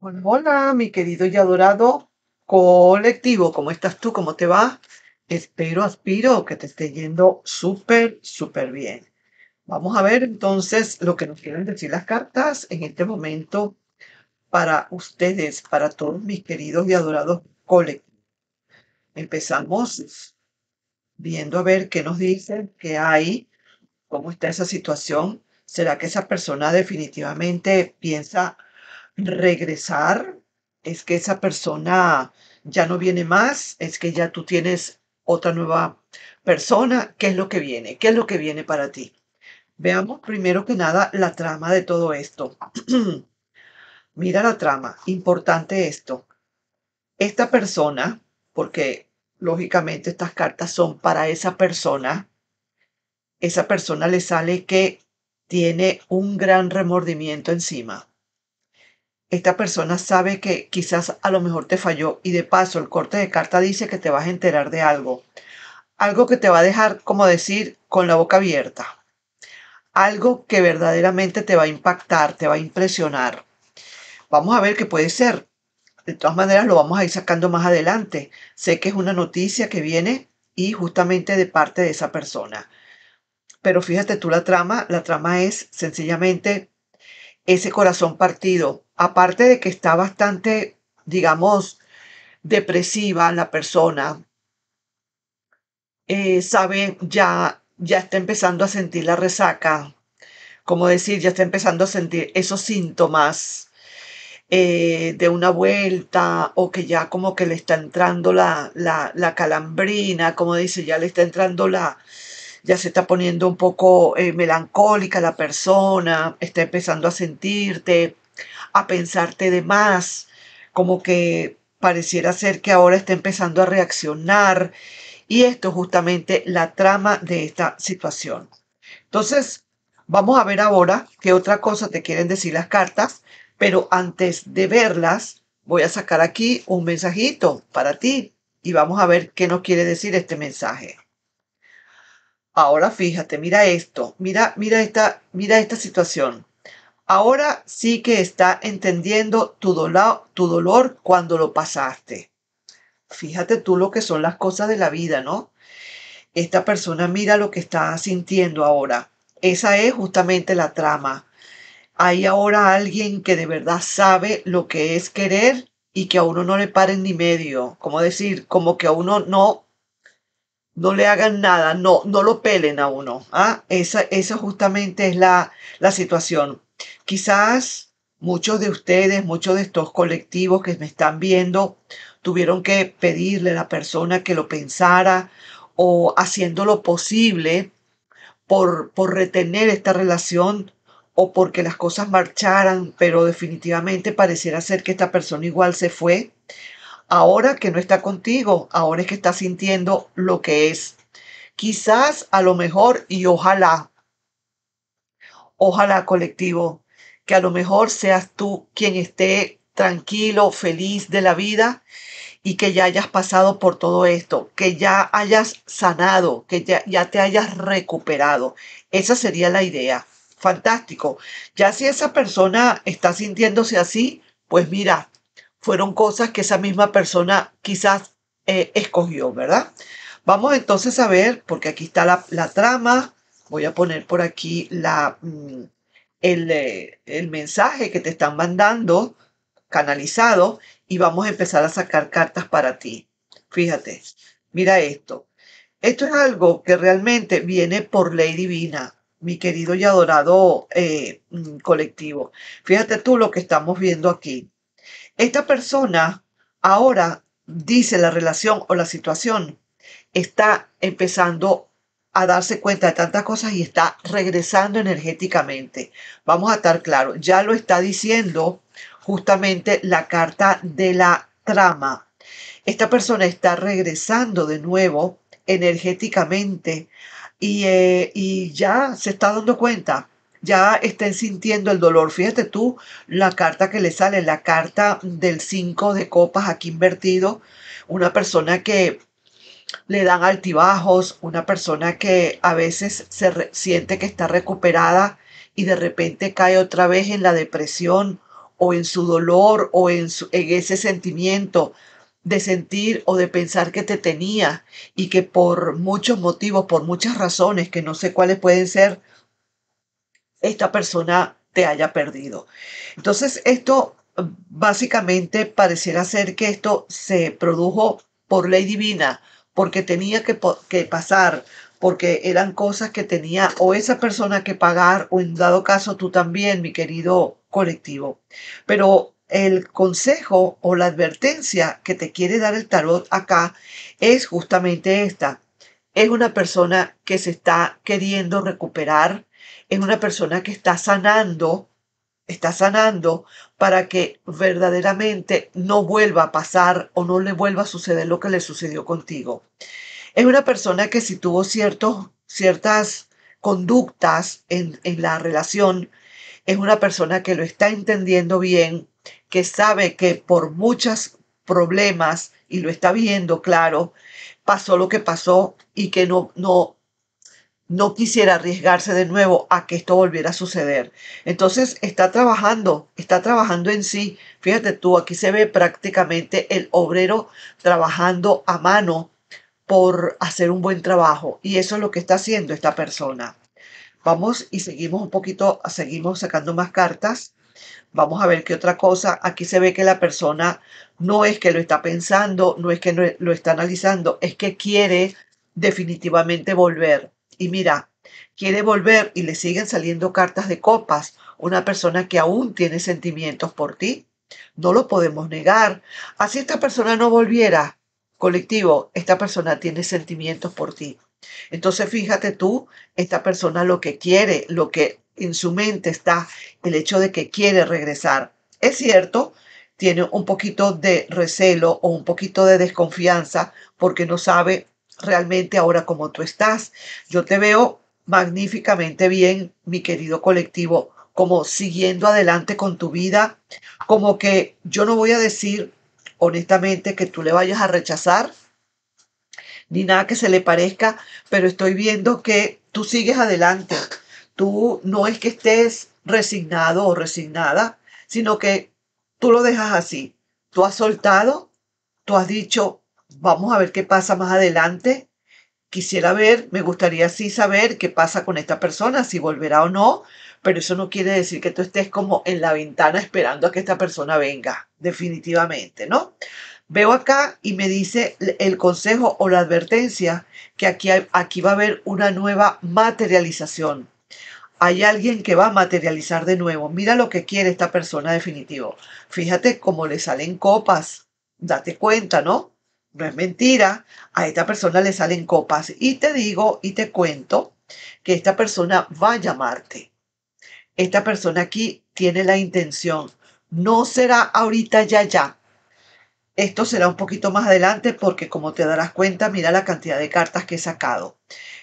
Hola, mi querido y adorado colectivo, ¿cómo estás tú? ¿Cómo te va? Espero, aspiro que te esté yendo súper, súper bien. Vamos a ver entonces lo que nos quieren decir las cartas en este momento para ustedes, para todos mis queridos y adorados colectivos. Empezamos viendo a ver qué nos dicen, qué hay, cómo está esa situación. ¿Será que esa persona definitivamente piensa regresar, es que esa persona ya no viene más, es que ya tú tienes otra nueva persona, ¿qué es lo que viene? ¿Qué es lo que viene para ti? Veamos primero que nada la trama de todo esto. Mira la trama, importante esto. Esta persona, porque lógicamente estas cartas son para esa persona, esa persona le sale que tiene un gran remordimiento encima esta persona sabe que quizás a lo mejor te falló y de paso el corte de carta dice que te vas a enterar de algo. Algo que te va a dejar, como decir, con la boca abierta. Algo que verdaderamente te va a impactar, te va a impresionar. Vamos a ver qué puede ser. De todas maneras, lo vamos a ir sacando más adelante. Sé que es una noticia que viene y justamente de parte de esa persona. Pero fíjate tú la trama. La trama es sencillamente ese corazón partido, aparte de que está bastante, digamos, depresiva la persona, eh, sabe, ya, ya está empezando a sentir la resaca, como decir, ya está empezando a sentir esos síntomas eh, de una vuelta o que ya como que le está entrando la, la, calambrina, como dice, ya le está entrando la, ya se está poniendo un poco eh, melancólica la persona, está empezando a sentirte a pensarte de más, como que pareciera ser que ahora está empezando a reaccionar. Y esto es justamente la trama de esta situación. Entonces, vamos a ver ahora qué otra cosa te quieren decir las cartas, pero antes de verlas, voy a sacar aquí un mensajito para ti y vamos a ver qué nos quiere decir este mensaje. Ahora fíjate, mira esto, mira, mira esta, mira esta situación. Ahora sí que está entendiendo tu, tu dolor cuando lo pasaste. Fíjate tú lo que son las cosas de la vida, ¿no? Esta persona mira lo que está sintiendo ahora. Esa es justamente la trama. Hay ahora alguien que de verdad sabe lo que es querer y que a uno no le paren ni medio, como decir, como que a uno no no le hagan nada, no no lo pelen a uno, ¿ah? Esa esa justamente es la la situación. Quizás muchos de ustedes, muchos de estos colectivos que me están viendo, tuvieron que pedirle a la persona que lo pensara o haciendo lo posible por, por retener esta relación o porque las cosas marcharan, pero definitivamente pareciera ser que esta persona igual se fue. Ahora que no está contigo, ahora es que está sintiendo lo que es. Quizás a lo mejor y ojalá ojalá colectivo, que a lo mejor seas tú quien esté tranquilo, feliz de la vida y que ya hayas pasado por todo esto, que ya hayas sanado, que ya, te hayas recuperado. Esa sería la idea. Fantástico. Ya si esa persona está sintiéndose así, pues mira, fueron cosas que esa misma persona quizás eh, escogió, ¿verdad? Vamos entonces a ver, porque aquí está la, la trama, Voy a poner por aquí la, mm, eh, el, mensaje que te están mandando canalizado y vamos a empezar a sacar cartas para ti. Fíjate, mira esto. Esto es algo que realmente viene por ley divina, mi querido y adorado eh, mm, colectivo. Fíjate tú lo que estamos viendo aquí. Esta persona ahora dice la relación o la situación está empezando a darse cuenta de tantas cosas y está regresando energéticamente. Vamos a estar claro, ya lo está diciendo justamente la carta de la trama. Esta persona está regresando de nuevo energéticamente y, eh, y ya se está dando cuenta ya estén sintiendo el dolor. Fíjate tú la carta que le sale, la carta del 5 de copas aquí invertido, una persona que le dan altibajos, una persona que a veces se siente que está recuperada y de repente cae otra vez en la depresión o en su dolor o en, ese sentimiento de sentir o de pensar que te tenía y que por muchos motivos, por muchas razones, que no sé cuáles pueden ser, esta persona te haya perdido. Entonces, esto básicamente pareciera ser que esto se produjo por ley divina, porque tenía que, pasar, porque eran cosas que tenía o esa persona que pagar o en dado caso tú también, mi querido colectivo. Pero el consejo o la advertencia que te quiere dar el tarot acá es justamente esta. Es una persona que se está queriendo recuperar, es una persona que está sanando está sanando para que verdaderamente no vuelva a pasar o no le vuelva a suceder lo que le sucedió contigo. Es una persona que si tuvo ciertas conductas en, en la relación, es una persona que lo está entendiendo bien, que sabe que por muchos problemas, y lo está viendo claro, pasó lo que pasó y que no, no no quisiera arriesgarse de nuevo a que esto volviera a suceder. Entonces está trabajando, está trabajando en sí. Fíjate tú, aquí se ve prácticamente el obrero trabajando a mano por hacer un buen trabajo. Y eso es lo que está haciendo esta persona. Vamos y seguimos un poquito, seguimos sacando más cartas. Vamos a ver qué otra cosa. Aquí se ve que la persona no es que lo está pensando, no es que lo está analizando, es que quiere definitivamente volver y mira, quiere volver y le siguen saliendo cartas de copas, una persona que aún tiene sentimientos por ti. No lo podemos negar. Así esta persona no volviera, colectivo, esta persona tiene sentimientos por ti. Entonces fíjate tú, esta persona lo que quiere, lo que en su mente está, el hecho de que quiere regresar. Es cierto, tiene un poquito de recelo o un poquito de desconfianza porque no sabe realmente ahora como tú estás. Yo te veo magníficamente bien, mi querido colectivo, como siguiendo adelante con tu vida, como que yo no voy a decir honestamente que tú le vayas a rechazar, ni nada que se le parezca, pero estoy viendo que tú sigues adelante. Tú no es que estés resignado o resignada, sino que tú lo dejas así. Tú has soltado, tú has dicho, vamos a ver qué pasa más adelante. Quisiera ver, me gustaría sí saber qué pasa con esta persona, si volverá o no, pero eso no quiere decir que tú estés como en la ventana esperando a que esta persona venga, definitivamente, ¿no? Veo acá y me dice el consejo o la advertencia que aquí, aquí va a haber una nueva materialización. Hay alguien que va a materializar de nuevo. Mira lo que quiere esta persona definitivo. Fíjate cómo le salen copas. Date cuenta, ¿no? no es mentira, a esta persona le salen copas. Y te digo y te cuento que esta persona va a llamarte. Esta persona aquí tiene la intención. No será ahorita ya, ya. Esto será un poquito más adelante porque como te darás cuenta, mira la cantidad de cartas que he sacado.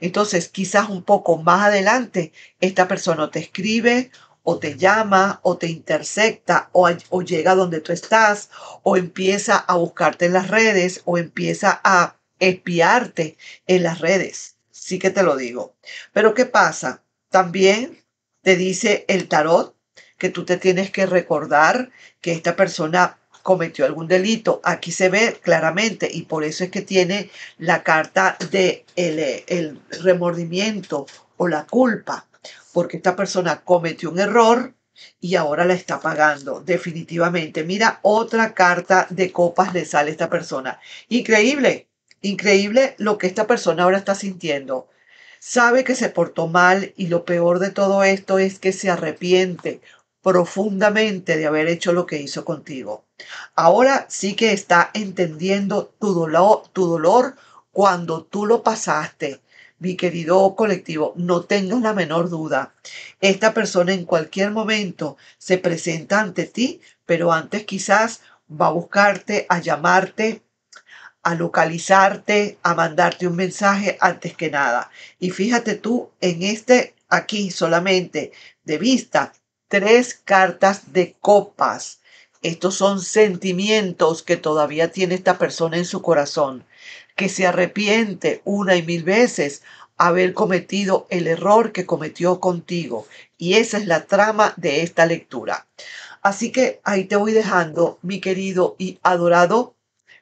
Entonces, quizás un poco más adelante, esta persona te escribe o te llama o te intersecta o, llega donde tú estás o empieza a buscarte en las redes o empieza a espiarte en las redes. Sí que te lo digo. Pero ¿qué pasa? También te dice el tarot que tú te tienes que recordar que esta persona cometió algún delito. Aquí se ve claramente y por eso es que tiene la carta de el, el remordimiento o la culpa porque esta persona cometió un error y ahora la está pagando definitivamente. Mira, otra carta de copas le sale a esta persona. Increíble, increíble lo que esta persona ahora está sintiendo. Sabe que se portó mal y lo peor de todo esto es que se arrepiente profundamente de haber hecho lo que hizo contigo. Ahora sí que está entendiendo tu dolor, tu dolor cuando tú lo pasaste mi querido colectivo, no tengas la menor duda. Esta persona en cualquier momento se presenta ante ti, pero antes quizás va a buscarte, a llamarte, a localizarte, a mandarte un mensaje antes que nada. Y fíjate tú en este aquí solamente de vista, tres cartas de copas. Estos son sentimientos que todavía tiene esta persona en su corazón que se arrepiente una y mil veces haber cometido el error que cometió contigo. Y esa es la trama de esta lectura. Así que ahí te voy dejando, mi querido y adorado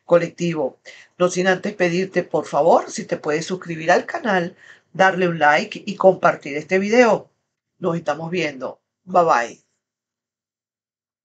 colectivo. No sin antes pedirte, por favor, si te puedes suscribir al canal, darle un like y compartir este video. Nos estamos viendo. Bye bye.